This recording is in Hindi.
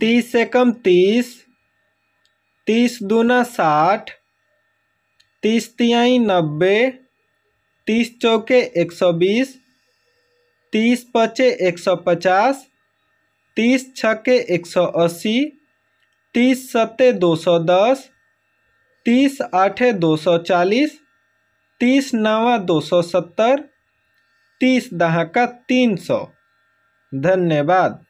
तीस से कम तीस तीस दूना साठ तीस तिहाई नब्बे तीस चौके एक सौ बीस तीस पचे एक सौ पचास तीस छके एक सौ अस्सी तीस सत्ते दो सौ दस तीस आठे दो सौ चालीस तीस नवा दो सौ सत्तर तीस दहाका तीन सौ धन्यवाद